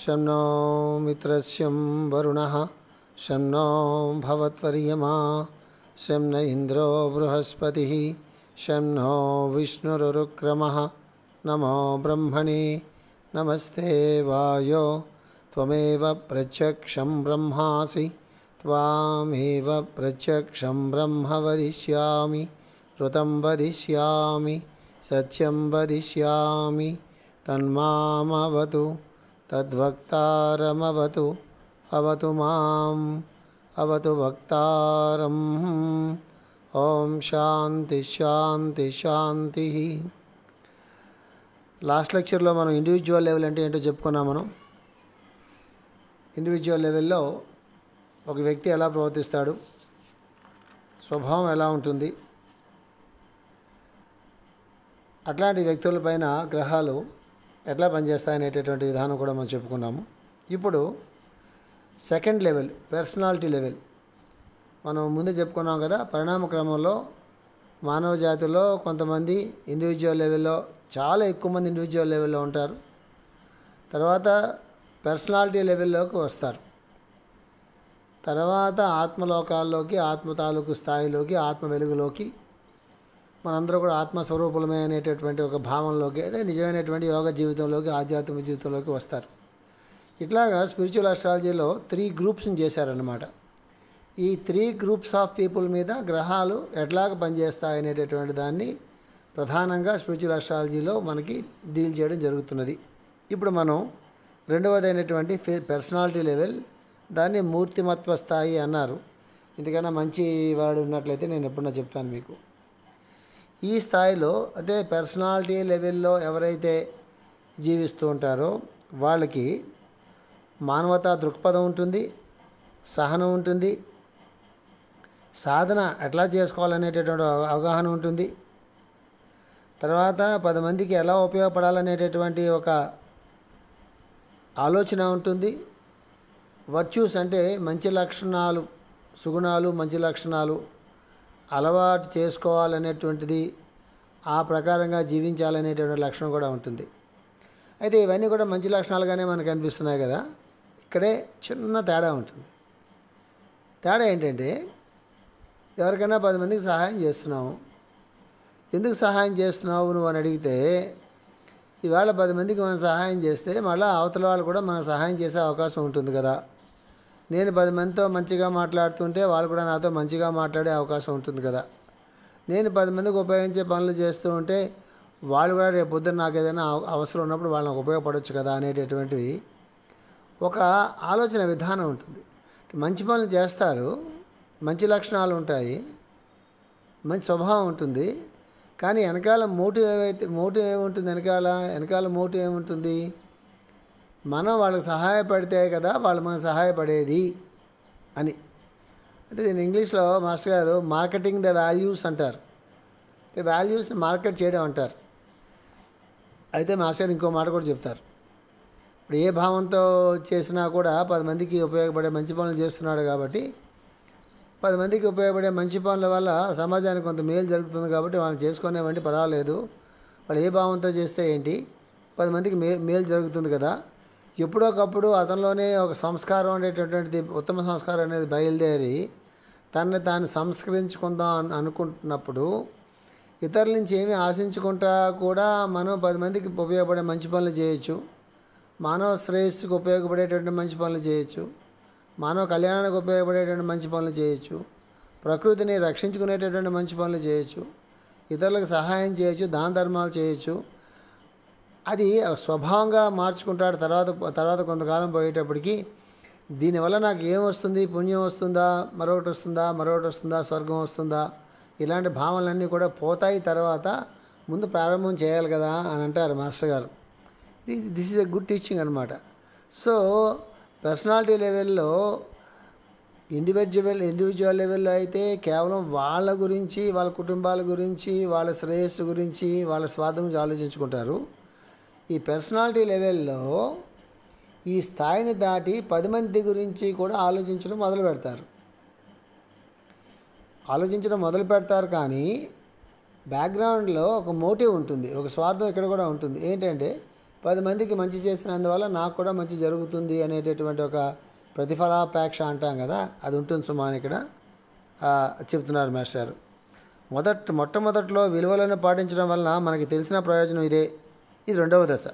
शं नो मित्रस्यं वरुणः शं नो भवत्वर्यमा शं न इन्द्रो बृहस्पतिः शं नो विष्णुरुरुक्रमः नमो ब्रह्मणे नमस्ते वायो त्वमेव प्रत्यक्ष ब्रह्मासि त्वामेव प्रत्यक्ष ब्रह्म वदिष्यामि ऋतम वदिष्यामि सत्यं वदिष्यामि తన్మామవతు తద్వక్తారమవతు అవతు మాం అవతు వక్తారం ఓం శాంతి శాంతి శాంతి లాస్ట్ లెక్చర్లో మనం ఇండివిజువల్ లెవెల్ అంటే ఏంటో చెప్పుకున్నాం మనం ఇండివిజువల్ లెవెల్లో ఒక వ్యక్తి ఎలా ప్రవర్తిస్తాడు స్వభావం ఎలా ఉంటుంది అట్లాంటి వ్యక్తుల పైన గ్రహాలు ఎట్లా పనిచేస్తాయనేటటువంటి విధానం కూడా మనం చెప్పుకున్నాము ఇప్పుడు సెకండ్ లెవెల్ పర్సనాలిటీ లెవెల్ మనం ముందే చెప్పుకున్నాం కదా పరిణామ క్రమంలో మానవ జాతిలో కొంతమంది ఇండివిజువల్ లెవెల్లో చాలా ఎక్కువ మంది ఇండివిజువల్ లెవెల్లో ఉంటారు తర్వాత పర్సనాలిటీ లెవెల్లోకి వస్తారు తర్వాత ఆత్మలోకాల్లోకి ఆత్మ తాలూకు స్థాయిలోకి ఆత్మ వెలుగులోకి మనందరూ కూడా ఆత్మస్వరూపులమే అనేటటువంటి ఒక భావంలోకి అదే నిజమైనటువంటి యోగ జీవితంలోకి ఆధ్యాత్మిక జీవితంలోకి వస్తారు ఇట్లాగా స్పిరిచువల్ ఆస్ట్రాలజీలో త్రీ గ్రూప్స్ని చేశారనమాట ఈ త్రీ గ్రూప్స్ ఆఫ్ పీపుల్ మీద గ్రహాలు ఎట్లాగ అనేటటువంటి దాన్ని ప్రధానంగా స్పిరిచువల్ ఆస్ట్రాలజీలో మనకి డీల్ చేయడం జరుగుతున్నది ఇప్పుడు మనం రెండవదైనటువంటి పర్సనాలిటీ లెవెల్ దాన్ని మూర్తిమత్వ స్థాయి అన్నారు ఇంతకన్నా మంచి వాడు ఉన్నట్లయితే నేను ఎప్పుడన్నా చెప్తాను మీకు ఈ స్థాయిలో అంటే పర్సనాలిటీ లెవెల్లో ఎవరైతే జీవిస్తూ ఉంటారో వాళ్ళకి మానవతా దృక్పథం ఉంటుంది సహనం ఉంటుంది సాధన ఎట్లా చేసుకోవాలనేటటువంటి అవగాహన ఉంటుంది తర్వాత పది మందికి ఎలా ఉపయోగపడాలనేటటువంటి ఒక ఆలోచన ఉంటుంది వర్చ్యూస్ అంటే మంచి లక్షణాలు సుగుణాలు మంచి లక్షణాలు అలవాటు చేసుకోవాలనేటువంటిది ఆ ప్రకారంగా జీవించాలనేటువంటి లక్షణం కూడా ఉంటుంది అయితే ఇవన్నీ కూడా మంచి లక్షణాలుగానే మనకు అనిపిస్తున్నాయి కదా ఇక్కడే చిన్న తేడా ఉంటుంది తేడా ఏంటంటే ఎవరికైనా పది మందికి సహాయం చేస్తున్నాము ఎందుకు సహాయం చేస్తున్నావు నువ్వు అని అడిగితే ఈవేళ పది మందికి మనం సహాయం చేస్తే మళ్ళీ అవతల వాళ్ళు కూడా మనం సహాయం చేసే అవకాశం ఉంటుంది కదా నేను పది మందితో మంచిగా మాట్లాడుతుంటే వాళ్ళు కూడా నాతో మంచిగా మాట్లాడే అవకాశం ఉంటుంది కదా నేను పది మందికి ఉపయోగించే పనులు చేస్తూ ఉంటే వాళ్ళు కూడా రేపు పొద్దున్న నాకు ఏదైనా అవసరం ఉన్నప్పుడు వాళ్ళని ఉపయోగపడవచ్చు కదా అనేటటువంటివి ఒక ఆలోచన విధానం ఉంటుంది మంచి పనులు చేస్తారు మంచి లక్షణాలు ఉంటాయి మంచి స్వభావం ఉంటుంది కానీ వెనకాల మోటివ్ ఏవైతే మోటివ్ ఏముంటుంది వెనకాల వెనకాల మోటివ్ ఏముంటుంది మనం వాళ్ళకి సహాయపడితే కదా వాళ్ళు మనకు సహాయపడేది అని అంటే దీని ఇంగ్లీష్లో మాస్టర్ గారు మార్కెటింగ్ ద వాల్యూస్ అంటారు వాల్యూస్ని మార్కెట్ చేయడం అంటారు అయితే మాస్టర్ ఇంకో మాట కూడా చెప్తారు ఇప్పుడు ఏ భావంతో చేసినా కూడా పది మందికి ఉపయోగపడే మంచి పనులు చేస్తున్నాడు కాబట్టి పది మందికి ఉపయోగపడే మంచి పనుల వల్ల సమాజానికి కొంత మేలు జరుగుతుంది కాబట్టి వాళ్ళు చేసుకునేవంటి పర్వాలేదు వాళ్ళు ఏ భావంతో చేస్తే ఏంటి పది మందికి మే మేలు జరుగుతుంది కదా ఎప్పుడోకప్పుడు అతనిలోనే ఒక సంస్కారం అనేటటువంటిది ఉత్తమ సంస్కారం అనేది బయలుదేరి తనని తాను సంస్కరించుకుందాం అనుకుంటున్నప్పుడు ఇతరుల నుంచి ఏమి ఆశించుకుంటా కూడా మనం పది మందికి ఉపయోగపడే మంచి పనులు చేయొచ్చు మానవ శ్రేయస్సుకు ఉపయోగపడేటువంటి మంచి పనులు చేయొచ్చు మానవ కళ్యాణానికి ఉపయోగపడేటువంటి మంచి పనులు చేయొచ్చు ప్రకృతిని రక్షించుకునేటటువంటి మంచి పనులు చేయొచ్చు ఇతరులకు సహాయం చేయొచ్చు దాన ధర్మాలు చేయొచ్చు అది స్వభావంగా మార్చుకుంటాడు తర్వాత తర్వాత కొంతకాలం పోయేటప్పటికి దీనివల్ల నాకు ఏం వస్తుంది పుణ్యం వస్తుందా మరొకటి వస్తుందా మరొకటి వస్తుందా స్వర్గం వస్తుందా ఇలాంటి భావనలన్నీ కూడా పోతాయి తర్వాత ముందు ప్రారంభం చేయాలి కదా అని అంటారు మాస్టర్ గారు this is a good teaching అనమాట సో పర్సనాలిటీ లెవెల్లో ఇండివిజువల్ ఇండివిజువల్ లెవెల్లో అయితే కేవలం వాళ్ళ గురించి వాళ్ళ కుటుంబాల గురించి వాళ్ళ శ్రేయస్సు గురించి వాళ్ళ స్వార్థం గురించి ఆలోచించుకుంటారు ఈ పర్సనాలిటీ లెవెల్లో ఈ స్థాయిని దాటి పది మంది గురించి కూడా ఆలోచించడం మొదలు పెడతారు ఆలోచించడం మొదలు పెడతారు కానీ బ్యాక్గ్రౌండ్లో ఒక మోటివ్ ఉంటుంది ఒక స్వార్థం ఇక్కడ కూడా ఉంటుంది ఏంటంటే పది మందికి మంచి చేసినందువల్ల నాకు కూడా మంచి జరుగుతుంది అనేటటువంటి ఒక ప్రతిఫలాపేక్ష అంటాం కదా అది ఉంటుంది సుమాన్ ఇక్కడ చెప్తున్నారు మాస్టర్ మొదట్ మొట్టమొదట్లో విలువలను పాటించడం వలన మనకి తెలిసిన ప్రయోజనం ఇదే ఇది రెండవ దశ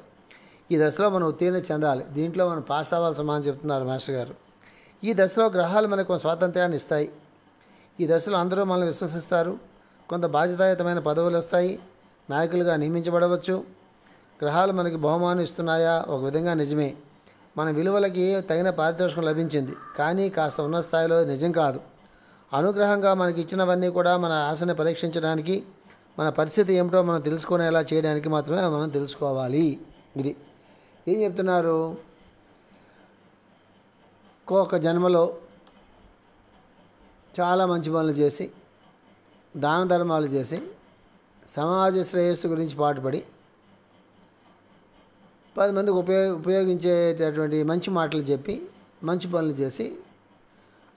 ఈ దశలో మనం ఉత్తీర్ణ చెందాలి దీంట్లో మనం పాస్ అవ్వాలి సమానం చెప్తున్నారు మాస్టర్ గారు ఈ దశలో గ్రహాలు మనకు స్వాతంత్రాన్ని ఇస్తాయి ఈ దశలో అందరూ మనల్ని విశ్వసిస్తారు కొంత బాధ్యతాయుతమైన పదవులు వస్తాయి నాయకులుగా నియమించబడవచ్చు గ్రహాలు మనకి బహుమానం ఇస్తున్నాయా ఒక విధంగా నిజమే మన విలువలకి తగిన పారితోషికం లభించింది కానీ కాస్త ఉన్న స్థాయిలో నిజం కాదు అనుగ్రహంగా మనకి ఇచ్చినవన్నీ కూడా మన ఆశని పరీక్షించడానికి మన పరిస్థితి ఏమిటో మనం తెలుసుకునేలా చేయడానికి మాత్రమే మనం తెలుసుకోవాలి ఇది ఏం చెప్తున్నారు ఒక్కొక్క జన్మలో చాలా మంచి పనులు చేసి దాన ధర్మాలు చేసి సమాజ శ్రేయస్సు గురించి పాటుపడి పది మందికి ఉపయోగ ఉపయోగించేటటువంటి మంచి మాటలు చెప్పి మంచి పనులు చేసి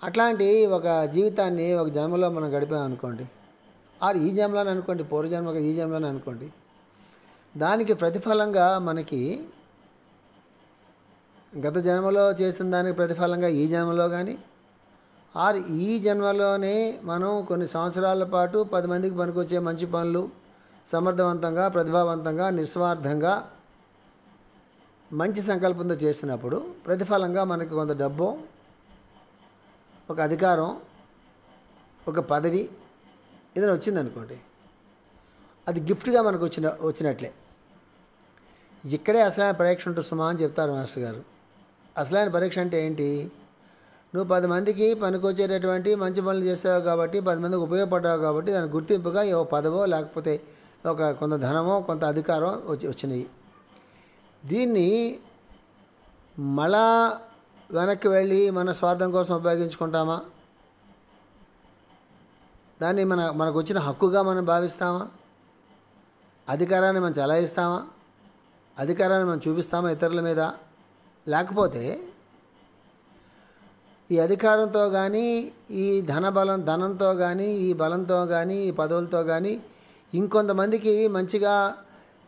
అట్లాంటి ఒక జీవితాన్ని ఒక జన్మలో మనం గడిపామనుకోండి ఆరు ఈ జన్మలని అనుకోండి పూర్వజన్మగా ఈ జన్మలని అనుకోండి దానికి ప్రతిఫలంగా మనకి గత జన్మలో చేసిన దానికి ప్రతిఫలంగా ఈ జన్మలో కానీ ఆర్ ఈ జన్మలోనే మనం కొన్ని సంవత్సరాల పాటు పది మందికి పనికొచ్చే మంచి పనులు సమర్థవంతంగా ప్రతిభావంతంగా నిస్వార్థంగా మంచి సంకల్పంతో చేసినప్పుడు ప్రతిఫలంగా మనకి కొంత డబ్బు ఒక అధికారం ఒక పదవి ఏదైనా వచ్చిందనుకోండి అది గిఫ్ట్గా మనకు వచ్చిన వచ్చినట్లే ఇక్కడే అసలైన పరీక్ష ఉంటుంది సుమా అని చెప్తారు మాస్టర్ గారు అసలైన పరీక్ష అంటే ఏంటి నువ్వు పది మందికి పనికొచ్చేటటువంటి మంచి పనులు చేసావు కాబట్టి పది మందికి ఉపయోగపడ్డావు కాబట్టి దాని గుర్తింపుగా ఓ పదవో లేకపోతే ఒక కొంత ధనమో కొంత అధికారం వచ్చి వచ్చినాయి దీన్ని మళ్ళా వెనక్కి వెళ్ళి మన స్వార్థం కోసం ఉపయోగించుకుంటామా దాన్ని మన మనకు వచ్చిన హక్కుగా మనం భావిస్తామా అధికారాన్ని మనం చలాయిస్తామా అధికారాన్ని మనం చూపిస్తామా ఇతరుల మీద లేకపోతే ఈ అధికారంతో కానీ ఈ ధన బలం ధనంతో కానీ ఈ బలంతో కానీ ఈ పదవులతో కానీ ఇంకొంతమందికి మంచిగా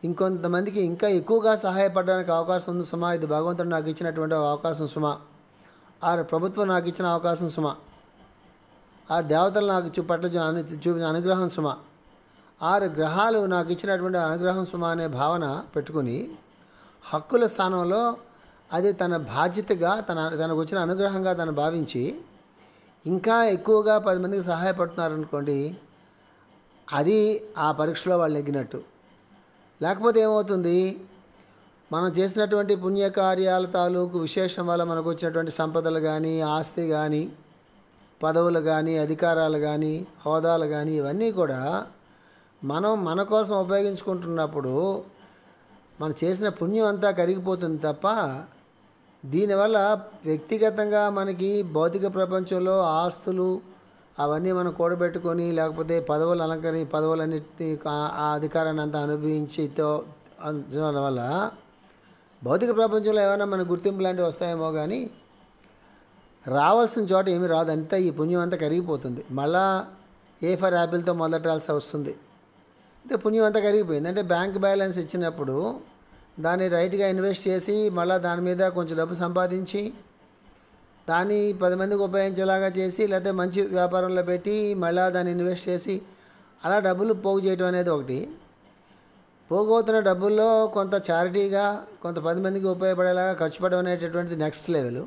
ఇంకొంతమందికి ఇంకా ఎక్కువగా సహాయపడడానికి అవకాశం ఉంది సుమా ఇది భగవంతుడు నాకు ఇచ్చినటువంటి అవకాశం సుమా ఆ ప్రభుత్వం నాకు ఇచ్చిన అవకాశం సుమా ఆ దేవతలు నాకు చూపట్ల చూపించిన అనుగ్రహం సుమ ఆరు గ్రహాలు నాకు ఇచ్చినటువంటి అనుగ్రహం సుమ అనే భావన పెట్టుకుని హక్కుల స్థానంలో అది తన బాధ్యతగా తన తనకు వచ్చిన అనుగ్రహంగా తను భావించి ఇంకా ఎక్కువగా పది మందికి సహాయపడుతున్నారనుకోండి అది ఆ పరీక్షలో వాళ్ళు ఎగ్గినట్టు లేకపోతే ఏమవుతుంది మనం చేసినటువంటి పుణ్యకార్యాల తాలూకు విశేషం వల్ల మనకు వచ్చినటువంటి సంపదలు కానీ ఆస్తి కానీ పదవులు కానీ అధికారాలు కానీ హోదాలు కానీ ఇవన్నీ కూడా మనం మన కోసం ఉపయోగించుకుంటున్నప్పుడు మనం చేసిన పుణ్యం అంతా కరిగిపోతుంది తప్ప దీనివల్ల వ్యక్తిగతంగా మనకి భౌతిక ప్రపంచంలో ఆస్తులు అవన్నీ మనం కూడబెట్టుకొని లేకపోతే పదవులు అలంకరి పదవులన్నిటి ఆ అధికారాన్ని అంతా అనుభవించితో వల్ల భౌతిక ప్రపంచంలో ఏమైనా మన గుర్తింపు లాంటివి వస్తాయేమో కానీ రావాల్సిన చోట ఏమి రాదు అంతా ఈ పుణ్యం అంతా కరిగిపోతుంది మళ్ళా ఏ ఫర్ యాపిల్తో మొదలెట్టాల్సి వస్తుంది అంటే పుణ్యం అంతా కరిగిపోయింది అంటే బ్యాంక్ బ్యాలెన్స్ ఇచ్చినప్పుడు దాన్ని రైట్గా ఇన్వెస్ట్ చేసి మళ్ళీ దాని మీద కొంచెం డబ్బు సంపాదించి దాన్ని పది మందికి ఉపయోగించేలాగా చేసి లేకపోతే మంచి వ్యాపారంలో పెట్టి మళ్ళీ దాన్ని ఇన్వెస్ట్ చేసి అలా డబ్బులు పోగు చేయటం అనేది ఒకటి పోగవుతున్న డబ్బుల్లో కొంత చారిటీగా కొంత పది మందికి ఉపయోగపడేలాగా ఖర్చు పెట్టడం అనేటటువంటిది నెక్స్ట్ లెవెల్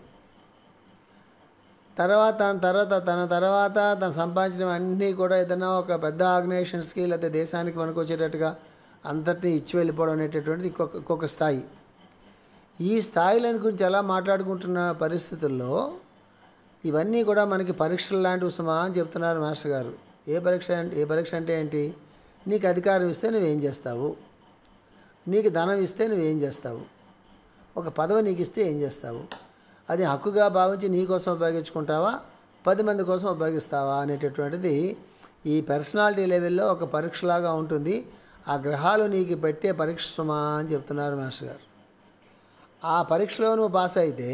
తర్వాత తన తర్వాత తన తర్వాత తను సంపాదించిన అన్నీ కూడా ఏదైనా ఒక పెద్ద ఆర్గనైజేషన్స్కి లేకపోతే దేశానికి మనకు వచ్చేటట్టుగా అంతటినీ ఇచ్చి వెళ్ళిపోవడం అనేటటువంటిది ఇంకొక ఇంకొక స్థాయి ఈ స్థాయిలను గురించి ఎలా మాట్లాడుకుంటున్న పరిస్థితుల్లో ఇవన్నీ కూడా మనకి పరీక్షలు లాంటివి సుమా అని చెప్తున్నారు మాస్టర్ గారు ఏ పరీక్ష ఏ పరీక్ష అంటే ఏంటి నీకు అధికారం ఇస్తే నువ్వేం చేస్తావు నీకు ధనం ఇస్తే నువ్వేం చేస్తావు ఒక పదవి నీకు ఇస్తే ఏం చేస్తావు అది హక్కుగా భావించి నీ కోసం ఉపయోగించుకుంటావా పది మంది కోసం ఉపయోగిస్తావా అనేటటువంటిది ఈ పర్సనాలిటీ లెవెల్లో ఒక పరీక్షలాగా ఉంటుంది ఆ గ్రహాలు నీకు పెట్టే పరీక్ష సుమా అని చెప్తున్నారు మాస్టర్ గారు ఆ పరీక్షలో నువ్వు పాస్ అయితే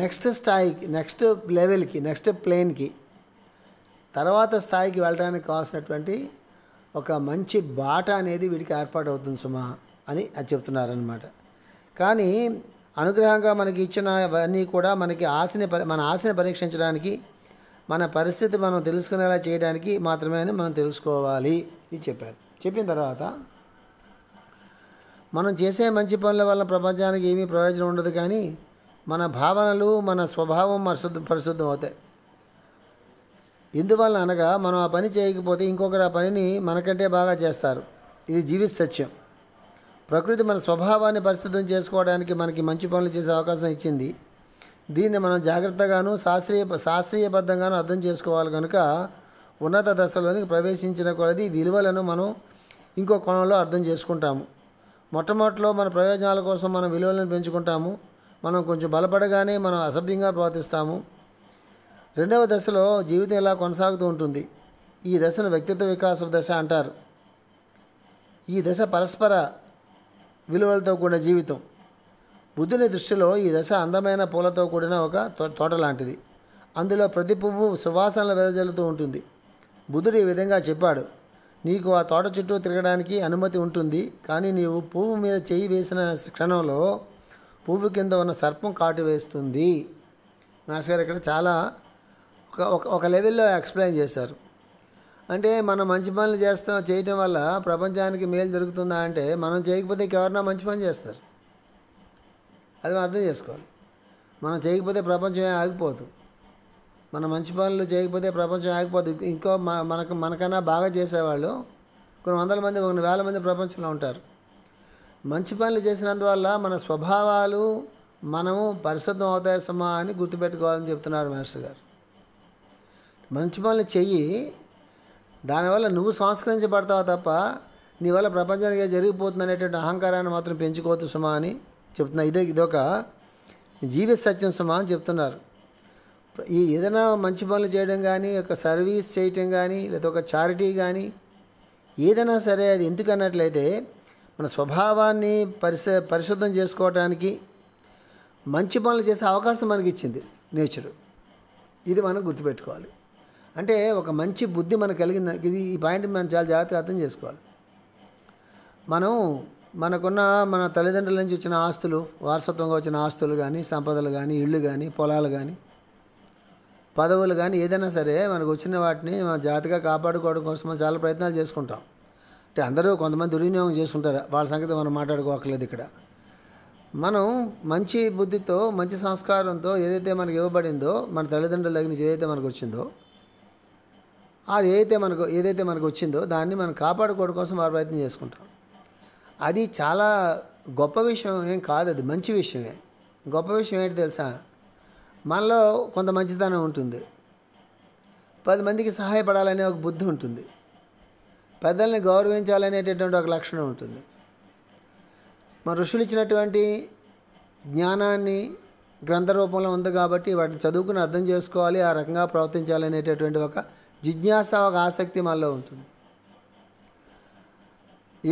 నెక్స్ట్ స్థాయికి నెక్స్ట్ లెవెల్కి నెక్స్ట్ ప్లేన్కి తర్వాత స్థాయికి వెళ్ళడానికి కావాల్సినటువంటి ఒక మంచి బాట అనేది వీడికి ఏర్పాటు అవుతుంది సుమా అని అది చెప్తున్నారనమాట కానీ అనుగ్రహంగా మనకి ఇచ్చిన అవన్నీ కూడా మనకి ఆశని మన ఆశని పరీక్షించడానికి మన పరిస్థితి మనం తెలుసుకునేలా చేయడానికి మాత్రమే మనం తెలుసుకోవాలి ఇది చెప్పారు చెప్పిన తర్వాత మనం చేసే మంచి పనుల వల్ల ప్రపంచానికి ఏమీ ప్రయోజనం ఉండదు కానీ మన భావనలు మన స్వభావం పరిశుద్ధ పరిశుద్ధం అవుతాయి ఎందువల్ల అనగా మనం ఆ పని చేయకపోతే ఇంకొకరు ఆ పనిని మనకంటే బాగా చేస్తారు ఇది జీవిత సత్యం ప్రకృతి మన స్వభావాన్ని పరిశుద్ధం చేసుకోవడానికి మనకి మంచి పనులు చేసే అవకాశం ఇచ్చింది దీన్ని మనం జాగ్రత్తగాను శాస్త్రీయ శాస్త్రీయబద్ధంగాను అర్థం చేసుకోవాలి కనుక ఉన్నత దశలోనికి ప్రవేశించిన కొలది విలువలను మనం ఇంకో కోణంలో అర్థం చేసుకుంటాము మొట్టమొదటిలో మన ప్రయోజనాల కోసం మనం విలువలను పెంచుకుంటాము మనం కొంచెం బలపడగానే మనం అసభ్యంగా ప్రవర్తిస్తాము రెండవ దశలో జీవితం ఇలా కొనసాగుతూ ఉంటుంది ఈ దశను వ్యక్తిత్వ వికాస దశ అంటారు ఈ దశ పరస్పర విలువలతో కూడిన జీవితం బుద్ధుని దృష్టిలో ఈ దశ అందమైన పూలతో కూడిన ఒక తోట లాంటిది అందులో ప్రతి పువ్వు సువాసనలు వెదజల్లుతూ ఉంటుంది బుధుడు ఈ విధంగా చెప్పాడు నీకు ఆ తోట చుట్టూ తిరగడానికి అనుమతి ఉంటుంది కానీ నీవు పువ్వు మీద చేయి వేసిన క్షణంలో పువ్వు కింద ఉన్న సర్పం కాటు వేస్తుంది మాస్టర్ గారు ఇక్కడ చాలా ఒక ఒక లెవెల్లో ఎక్స్ప్లెయిన్ చేశారు అంటే మనం మంచి పనులు చేస్తాం చేయటం వల్ల ప్రపంచానికి మేలు జరుగుతుందా అంటే మనం చేయకపోతే ఎవరన్నా మంచి పని చేస్తారు అది అర్థం చేసుకోవాలి మనం చేయకపోతే ప్రపంచం ఆగిపోదు మన మంచి పనులు చేయకపోతే ప్రపంచం ఆగిపోదు ఇంకో మనకు మనకన్నా బాగా చేసేవాళ్ళు కొన్ని వందల మంది కొన్ని వేల మంది ప్రపంచంలో ఉంటారు మంచి పనులు చేసినందువల్ల మన స్వభావాలు మనము పరిశుద్ధం అవుతాయి సమా అని గుర్తుపెట్టుకోవాలని చెప్తున్నారు మాస్టర్ గారు మంచి పనులు చెయ్యి దానివల్ల నువ్వు సంస్కరించబడతావు తప్ప నీ వల్ల ప్రపంచానికి జరిగిపోతుంది అనేటువంటి అహంకారాన్ని మాత్రం పెంచుకోవద్దు సుమా అని చెప్తున్నా ఇదే ఇదొక జీవ సత్యం సుమా అని చెప్తున్నారు ఈ ఏదైనా మంచి పనులు చేయడం కానీ ఒక సర్వీస్ చేయటం కానీ లేదా ఒక చారిటీ కానీ ఏదైనా సరే అది ఎందుకన్నట్లయితే మన స్వభావాన్ని పరిశ పరిశుద్ధం చేసుకోవటానికి మంచి పనులు చేసే అవకాశం మనకి ఇచ్చింది నేచరు ఇది మనం గుర్తుపెట్టుకోవాలి అంటే ఒక మంచి బుద్ధి మనకు కలిగింది ఇది ఈ పాయింట్ మనం చాలా జాగ్రత్తగా అర్థం చేసుకోవాలి మనం మనకున్న మన తల్లిదండ్రుల నుంచి వచ్చిన ఆస్తులు వారసత్వంగా వచ్చిన ఆస్తులు కానీ సంపదలు కానీ ఇళ్ళు కానీ పొలాలు కానీ పదవులు కానీ ఏదైనా సరే మనకు వచ్చిన వాటిని మన జాతిగా కాపాడుకోవడం కోసం మనం చాలా ప్రయత్నాలు చేసుకుంటాం అంటే అందరూ కొంతమంది దుర్వినియోగం చేసుకుంటారు వాళ్ళ సంగతి మనం మాట్లాడుకోకలేదు ఇక్కడ మనం మంచి బుద్ధితో మంచి సంస్కారంతో ఏదైతే మనకి ఇవ్వబడిందో మన తల్లిదండ్రుల దగ్గర నుంచి ఏదైతే మనకు వచ్చిందో అది ఏదైతే మనకు ఏదైతే మనకు వచ్చిందో దాన్ని మనం కాపాడుకోవడం కోసం వారు ప్రయత్నం చేసుకుంటాం అది చాలా గొప్ప విషయం ఏం కాదు అది మంచి విషయమే గొప్ప విషయం ఏంటి తెలుసా మనలో కొంత మంచితనం ఉంటుంది పది మందికి సహాయపడాలనే ఒక బుద్ధి ఉంటుంది పెద్దల్ని గౌరవించాలనేటటువంటి ఒక లక్షణం ఉంటుంది మన ఋషులు ఇచ్చినటువంటి జ్ఞానాన్ని గ్రంథ రూపంలో ఉంది కాబట్టి వాటిని చదువుకుని అర్థం చేసుకోవాలి ఆ రకంగా ప్రవర్తించాలనేటటువంటి ఒక జిజ్ఞాస ఒక ఆసక్తి మనలో ఉంటుంది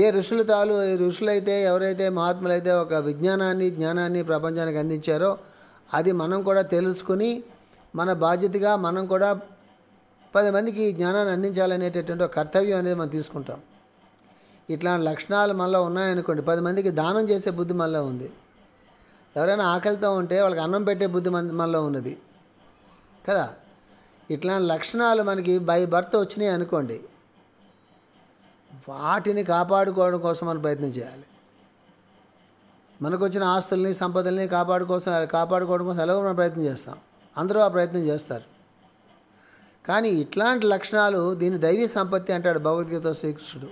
ఏ ఋషులు తాలు ఋషులైతే ఎవరైతే మహాత్ములైతే ఒక విజ్ఞానాన్ని జ్ఞానాన్ని ప్రపంచానికి అందించారో అది మనం కూడా తెలుసుకుని మన బాధ్యతగా మనం కూడా పది మందికి ఈ జ్ఞానాన్ని అందించాలనేటటువంటి కర్తవ్యం అనేది మనం తీసుకుంటాం ఇట్లాంటి లక్షణాలు మనలో ఉన్నాయనుకోండి పది మందికి దానం చేసే బుద్ధి మనలో ఉంది ఎవరైనా ఆకలితో ఉంటే వాళ్ళకి అన్నం పెట్టే బుద్ధి మన మనలో ఉన్నది కదా ఇట్లాంటి లక్షణాలు మనకి బై బర్త్ వచ్చినాయి అనుకోండి వాటిని కాపాడుకోవడం కోసం మనం ప్రయత్నం చేయాలి మనకు వచ్చిన ఆస్తుల్ని సంపదల్ని కాపాడుకోసం కాపాడుకోవడం కోసం ఎలాగో మనం ప్రయత్నం చేస్తాం అందరూ ఆ ప్రయత్నం చేస్తారు కానీ ఇట్లాంటి లక్షణాలు దీని దైవీ సంపత్తి అంటాడు భగవద్గీత శ్రీకృష్ణుడు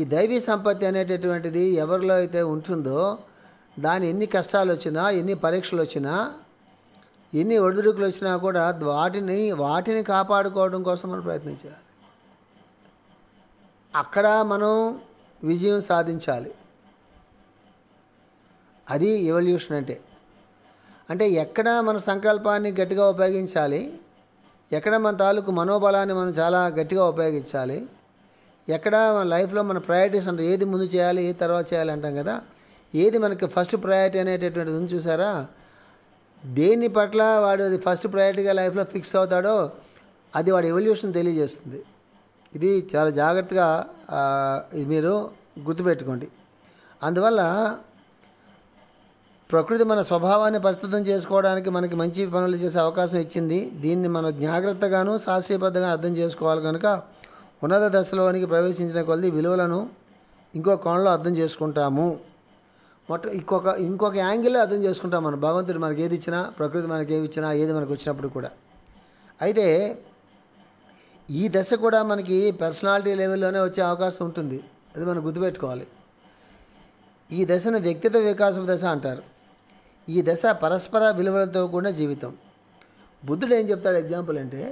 ఈ దైవీ సంపత్తి అనేటటువంటిది ఎవరిలో అయితే ఉంటుందో దాని ఎన్ని కష్టాలు వచ్చినా ఎన్ని పరీక్షలు వచ్చినా ఎన్ని ఒడిదుడుకులు వచ్చినా కూడా వాటిని వాటిని కాపాడుకోవడం కోసం మనం ప్రయత్నం చేయాలి అక్కడ మనం విజయం సాధించాలి అది ఎవల్యూషన్ అంటే అంటే ఎక్కడ మన సంకల్పాన్ని గట్టిగా ఉపయోగించాలి ఎక్కడ మన తాలూకు మనోబలాన్ని మనం చాలా గట్టిగా ఉపయోగించాలి ఎక్కడ మన లైఫ్లో మన ప్రయారిటీస్ అంటే ఏది ముందు చేయాలి ఏది తర్వాత చేయాలి అంటాం కదా ఏది మనకి ఫస్ట్ ప్రయారిటీ అనేటటువంటిది చూసారా దేని పట్ల వాడు అది ఫస్ట్ ప్రయారిటీగా లైఫ్లో ఫిక్స్ అవుతాడో అది వాడి ఎవల్యూషన్ తెలియజేస్తుంది ఇది చాలా జాగ్రత్తగా ఇది మీరు గుర్తుపెట్టుకోండి అందువల్ల ప్రకృతి మన స్వభావాన్ని పరిస్థితం చేసుకోవడానికి మనకి మంచి పనులు చేసే అవకాశం ఇచ్చింది దీన్ని మనం జాగ్రత్తగాను శాస్త్రీయబద్ధంగా అర్థం చేసుకోవాలి కనుక ఉన్నత దశలోనికి ప్రవేశించిన కొలది విలువలను ఇంకో కోణంలో అర్థం చేసుకుంటాము మొట్ట ఇంకొక ఇంకొక యాంగిల్లో అర్థం చేసుకుంటాం మనం భగవంతుడు మనకి ఏది ఇచ్చినా ప్రకృతి మనకి ఏది ఇచ్చినా ఏది మనకు వచ్చినప్పుడు కూడా అయితే ఈ దశ కూడా మనకి పర్సనాలిటీ లెవెల్లోనే వచ్చే అవకాశం ఉంటుంది అది మనం గుర్తుపెట్టుకోవాలి ఈ దశను వ్యక్తిత్వ వికాసం దశ అంటారు ఈ దశ పరస్పర విలువలతో కూడిన జీవితం బుద్ధుడు ఏం చెప్తాడు ఎగ్జాంపుల్ అంటే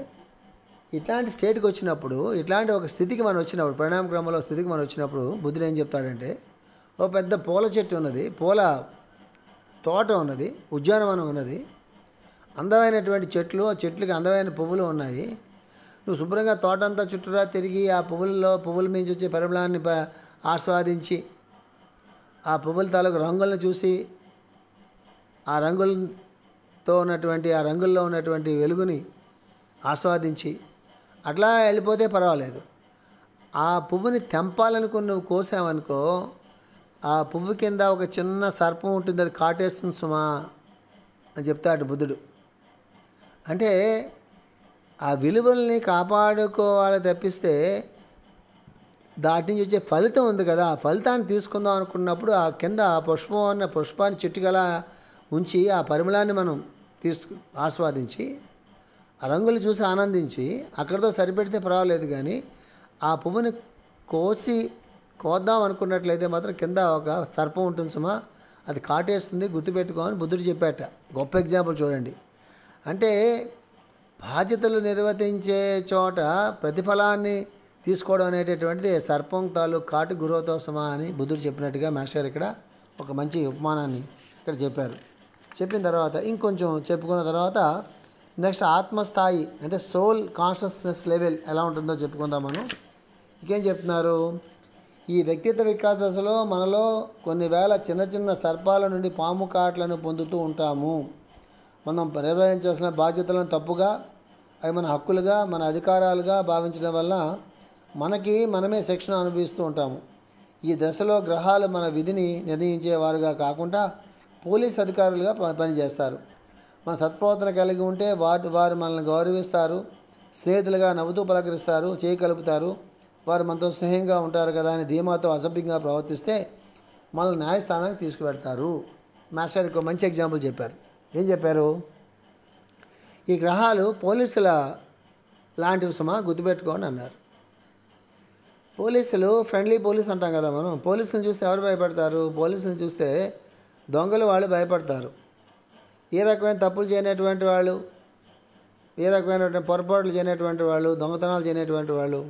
ఇట్లాంటి స్టేట్కి వచ్చినప్పుడు ఇట్లాంటి ఒక స్థితికి మనం వచ్చినప్పుడు పరిణామ క్రమంలో స్థితికి మనం వచ్చినప్పుడు బుద్ధుడు ఏం చెప్తాడంటే ఓ పెద్ద పూల చెట్టు ఉన్నది పూల తోట ఉన్నది ఉద్యానవనం ఉన్నది అందమైనటువంటి చెట్లు ఆ చెట్లకి అందమైన పువ్వులు ఉన్నాయి నువ్వు శుభ్రంగా తోటంతా చుట్టూరా తిరిగి ఆ పువ్వుల్లో పువ్వుల మించి వచ్చే పరిమళాన్ని ఆస్వాదించి ఆ పువ్వుల తాలూకు రంగులను చూసి ఆ రంగులతో ఉన్నటువంటి ఆ రంగుల్లో ఉన్నటువంటి వెలుగుని ఆస్వాదించి అట్లా వెళ్ళిపోతే పర్వాలేదు ఆ పువ్వుని తెంపాలనుకుని నువ్వు కోసావనుకో ఆ పువ్వు కింద ఒక చిన్న సర్పం ఉంటుంది అది కాటేస్తుంది సుమా అని చెప్తాడు బుద్ధుడు అంటే ఆ విలువల్ని కాపాడుకోవాలి తప్పిస్తే దాటి నుంచి వచ్చే ఫలితం ఉంది కదా ఆ ఫలితాన్ని తీసుకుందాం అనుకున్నప్పుడు ఆ కింద ఆ పుష్పం అన్న పుష్పాన్ని చెట్టుగలా ఉంచి ఆ పరిమళాన్ని మనం తీసు ఆస్వాదించి ఆ రంగులు చూసి ఆనందించి అక్కడితో సరిపెడితే పర్వాలేదు కానీ ఆ పువ్వుని కోసి కోద్దాం అనుకున్నట్లయితే మాత్రం కింద ఒక సర్పం ఉంటుంది సుమా అది కాటేస్తుంది గుర్తుపెట్టుకోమని బుద్ధుడు చెప్పాట గొప్ప ఎగ్జాంపుల్ చూడండి అంటే బాధ్యతలు నిర్వర్తించే చోట ప్రతిఫలాన్ని తీసుకోవడం అనేటటువంటిది సర్పం తాలూకు కాటు గురువుతో సమా అని బుద్ధుడు చెప్పినట్టుగా మాస్టర్ ఇక్కడ ఒక మంచి ఉపమానాన్ని ఇక్కడ చెప్పారు చెప్పిన తర్వాత ఇంకొంచెం చెప్పుకున్న తర్వాత నెక్స్ట్ ఆత్మస్థాయి అంటే సోల్ కాన్షియస్నెస్ లెవెల్ ఎలా ఉంటుందో చెప్పుకుందాం మనం ఇంకేం చెప్తున్నారు ఈ వ్యక్తిత్వ వికాస దశలో మనలో కొన్ని వేల చిన్న చిన్న సర్పాల నుండి పాము కాట్లను పొందుతూ ఉంటాము మనం నిర్వహించాల్సిన బాధ్యతలను తప్పుగా అవి మన హక్కులుగా మన అధికారాలుగా భావించడం వల్ల మనకి మనమే శిక్షణ అనుభవిస్తూ ఉంటాము ఈ దశలో గ్రహాలు మన విధిని నిర్ణయించేవారుగా కాకుండా పోలీస్ అధికారులుగా పనిచేస్తారు మన సత్ప్రవర్తన కలిగి ఉంటే వాటి వారు మనల్ని గౌరవిస్తారు స్నేహితులుగా నవ్వుతూ పలకరిస్తారు చేయి కలుపుతారు వారు మనతో స్నేహంగా ఉంటారు కదా అని ధీమాతో అసభ్యంగా ప్రవర్తిస్తే మనల్ని న్యాయస్థానానికి తీసుకువెడతారు మాస్టర్కి మంచి ఎగ్జాంపుల్ చెప్పారు ఏం చెప్పారు ఈ గ్రహాలు పోలీసుల లాంటివి సుమా గుర్తుపెట్టుకోండి అన్నారు పోలీసులు ఫ్రెండ్లీ పోలీస్ అంటాం కదా మనం పోలీసులను చూస్తే ఎవరు భయపడతారు పోలీసులను చూస్తే దొంగలు వాళ్ళు భయపడతారు ఏ రకమైన తప్పులు చేయనటువంటి వాళ్ళు ఏ రకమైనటువంటి పొరపాట్లు చేయనటువంటి వాళ్ళు దొంగతనాలు చేయనటువంటి వాళ్ళు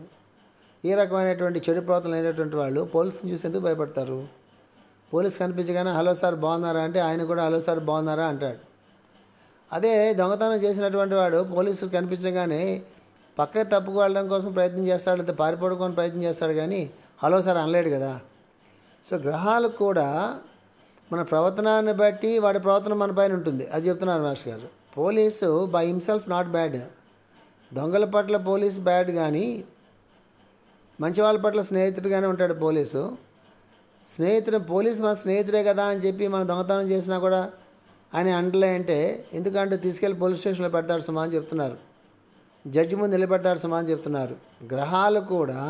ఈ రకమైనటువంటి చెడు ప్రవర్తన లేనటువంటి వాళ్ళు పోలీసుని చూసేందుకు భయపడతారు పోలీస్ కనిపించగానే హలో సార్ బాగున్నారా అంటే ఆయన కూడా హలో సార్ బాగున్నారా అంటాడు అదే దొంగతనం చేసినటువంటి వాడు పోలీసులు కనిపించగానే పక్కకి తప్పుకు వెళ్ళడం కోసం ప్రయత్నం చేస్తాడు లేదా పారిపోవడం ప్రయత్నం చేస్తాడు కానీ హలో సార్ అనలేడు కదా సో గ్రహాలు కూడా మన ప్రవర్తనాన్ని బట్టి వాడి ప్రవర్తన మన పైన ఉంటుంది అది చెప్తున్నారు మాస్టర్ గారు police by himself not bad దొంగల పట్ల పోలీస్ బ్యాడ్ కానీ మంచి వాళ్ళ పట్ల స్నేహితుడిగానే ఉంటాడు పోలీసు స్నేహితుడు పోలీసు మన స్నేహితుడే కదా అని చెప్పి మనం దొంగతనం చేసినా కూడా ఆయన అంటలే అంటే ఎందుకంటే తీసుకెళ్ళి పోలీస్ స్టేషన్లో పెడతాడు సుమా అని చెప్తున్నారు జడ్జి ముందు నిలబెడతాడు సుమా అని చెప్తున్నారు గ్రహాలు కూడా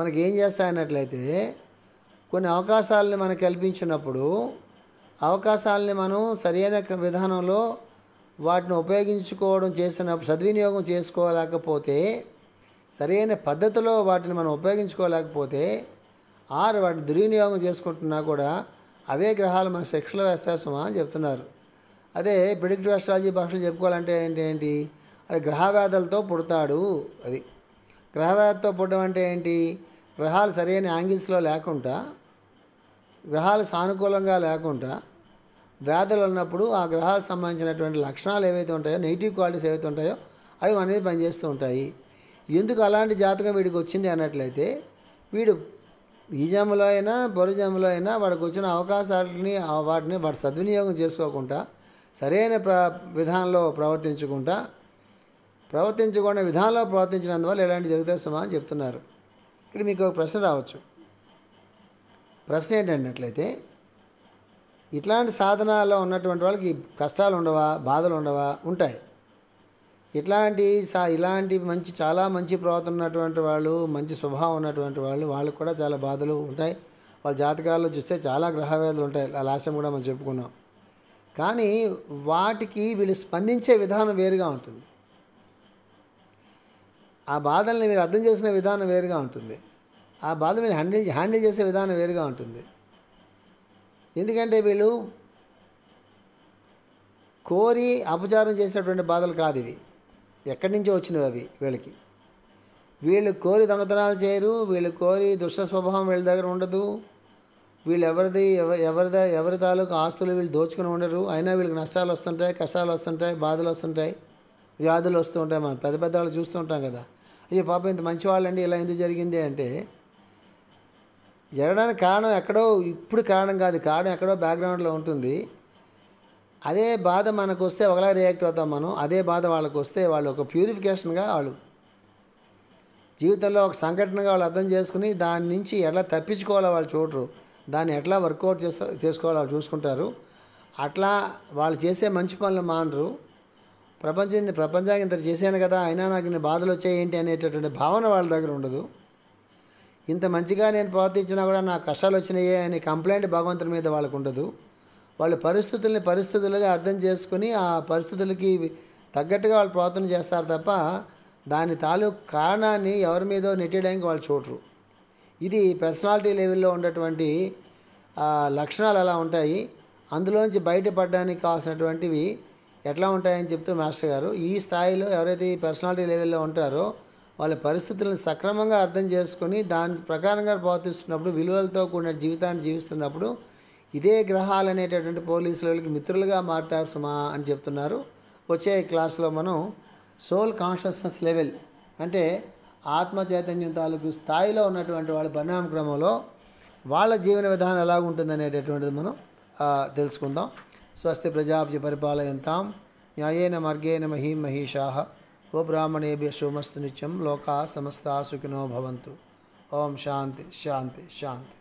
మనకి ఏం చేస్తాయన్నట్లయితే కొన్ని అవకాశాలని మనకు కల్పించినప్పుడు అవకాశాలని మనం సరైన విధానంలో వాటిని ఉపయోగించుకోవడం చేసిన సద్వినియోగం చేసుకోలేకపోతే సరైన పద్ధతిలో వాటిని మనం ఉపయోగించుకోలేకపోతే ఆరు వాటిని దుర్వినియోగం చేసుకుంటున్నా కూడా అవే గ్రహాలు మన శిక్షలు వేస్తాయి సుమా అని చెప్తున్నారు అదే ప్రిడిక్టివ్ ఆస్ట్రాలజీ భాషలు చెప్పుకోవాలంటే ఏంటి ఏంటి అది గ్రహవ్యాధులతో పుడతాడు అది గ్రహవ్యాధితో పుట్టడం అంటే ఏంటి గ్రహాలు సరైన యాంగిల్స్లో లేకుండా గ్రహాలు సానుకూలంగా లేకుండా వ్యాధులు ఉన్నప్పుడు ఆ గ్రహాలకు సంబంధించినటువంటి లక్షణాలు ఏవైతే ఉంటాయో నెగిటివ్ క్వాలిటీస్ ఏవైతే ఉంటాయో అవి అనేది పనిచేస్తూ ఉంటాయి ఎందుకు అలాంటి జాతకం వీడికి వచ్చింది అన్నట్లయితే వీడు ఈ జాములో అయినా బరు అయినా వాడికి వచ్చిన అవకాశాలని వాటిని వాడు సద్వినియోగం చేసుకోకుండా సరైన ప్ర విధానంలో ప్రవర్తించకుండా ప్రవర్తించకుండా విధానంలో ప్రవర్తించినందువల్ల ఇలాంటి జరుగుతాయి సుమా అని చెప్తున్నారు ఇక్కడ మీకు ఒక ప్రశ్న రావచ్చు ప్రశ్న ఏంటంటే ఇట్లాంటి సాధనాల్లో ఉన్నటువంటి వాళ్ళకి కష్టాలు ఉండవా బాధలు ఉండవా ఉంటాయి ఇట్లాంటి సా ఇలాంటి మంచి చాలా మంచి ప్రవర్తన ఉన్నటువంటి వాళ్ళు మంచి స్వభావం ఉన్నటువంటి వాళ్ళు వాళ్ళకు కూడా చాలా బాధలు ఉంటాయి వాళ్ళ జాతకాల్లో చూస్తే చాలా గ్రహవేదలు ఉంటాయి లాస్ట్ కూడా మనం చెప్పుకున్నాం కానీ వాటికి వీళ్ళు స్పందించే విధానం వేరుగా ఉంటుంది ఆ బాధల్ని వీళ్ళు అర్థం చేసిన విధానం వేరుగా ఉంటుంది ఆ బాధని హ్యాండిల్ హ్యాండిల్ చేసే విధానం వేరుగా ఉంటుంది ఎందుకంటే వీళ్ళు కోరి అపచారం చేసినటువంటి బాధలు కాదు ఇవి ఎక్కడి నుంచో వచ్చినవి అవి వీళ్ళకి వీళ్ళు కోరి దొంగతనాలు చేయరు వీళ్ళు కోరి దుష్ట స్వభావం వీళ్ళ దగ్గర ఉండదు వీళ్ళు ఎవరిది ఎవరిది ఎవరి తాలూకు ఆస్తులు వీళ్ళు దోచుకుని ఉండరు అయినా వీళ్ళకి నష్టాలు వస్తుంటాయి కష్టాలు వస్తుంటాయి బాధలు వస్తుంటాయి వ్యాధులు వస్తూ ఉంటాయి మనం పెద్ద పెద్ద వాళ్ళు చూస్తూ ఉంటాం కదా అయ్యో పాప ఇంత మంచి వాళ్ళండి ఇలా ఎందుకు జరిగింది అంటే జరగడానికి కారణం ఎక్కడో ఇప్పుడు కారణం కాదు కారణం ఎక్కడో బ్యాక్గ్రౌండ్లో ఉంటుంది అదే బాధ మనకు వస్తే ఒకలా రియాక్ట్ అవుతాం మనం అదే బాధ వాళ్ళకు వస్తే వాళ్ళు ఒక ప్యూరిఫికేషన్గా వాళ్ళు జీవితంలో ఒక సంఘటనగా వాళ్ళు అర్థం చేసుకుని దాని నుంచి ఎట్లా తప్పించుకోవాలో వాళ్ళు చూడరు దాన్ని ఎట్లా వర్కౌట్ చేసు చేసుకోవాలో వాళ్ళు చూసుకుంటారు అట్లా వాళ్ళు చేసే మంచి పనులు మానరు ప్రపంచం ప్రపంచానికి ఇంత చేశాను కదా అయినా నాకు ఇన్ని బాధలు వచ్చాయి ఏంటి అనేటటువంటి భావన వాళ్ళ దగ్గర ఉండదు ఇంత మంచిగా నేను ప్రవర్తించినా కూడా నా కష్టాలు వచ్చినాయే అనే కంప్లైంట్ భగవంతుని మీద వాళ్ళకు ఉండదు వాళ్ళు పరిస్థితుల్ని పరిస్థితులుగా అర్థం చేసుకుని ఆ పరిస్థితులకి తగ్గట్టుగా వాళ్ళు ప్రవర్తన చేస్తారు తప్ప దాని తాలూకు కారణాన్ని ఎవరి మీదో నెట్టేయడానికి వాళ్ళు చూడరు ఇది పర్సనాలిటీ లెవెల్లో ఉన్నటువంటి లక్షణాలు ఎలా ఉంటాయి అందులోంచి బయటపడడానికి కావాల్సినటువంటివి ఎట్లా ఉంటాయని చెప్తూ మాస్టర్ గారు ఈ స్థాయిలో ఎవరైతే ఈ పర్సనాలిటీ లెవెల్లో ఉంటారో వాళ్ళ పరిస్థితులను సక్రమంగా అర్థం చేసుకొని దాని ప్రకారంగా ప్రవర్తిస్తున్నప్పుడు విలువలతో కూడిన జీవితాన్ని జీవిస్తున్నప్పుడు ఇదే గ్రహాలు అనేటటువంటి పోలీసులకి మిత్రులుగా మారుతారు సుమా అని చెప్తున్నారు వచ్చే క్లాస్లో మనం సోల్ కాన్షియస్నెస్ లెవెల్ అంటే ఆత్మ చైతన్యం తాలూకు స్థాయిలో ఉన్నటువంటి వాళ్ళ పరిణామ క్రమంలో వాళ్ళ జీవన విధానం ఎలా ఉంటుందనేటటువంటిది మనం తెలుసుకుందాం స్వస్తి ప్రజాభ్య పరిపాలయంతాం న్యాయేన మార్గేణ మహీం మహిషా ఓ బ్రాహ్మణేభ్య సోమస్తు నిత్యం లోకా సమస్తా సుఖినో భవంతు ఓం శాంతి శాంతి శాంతి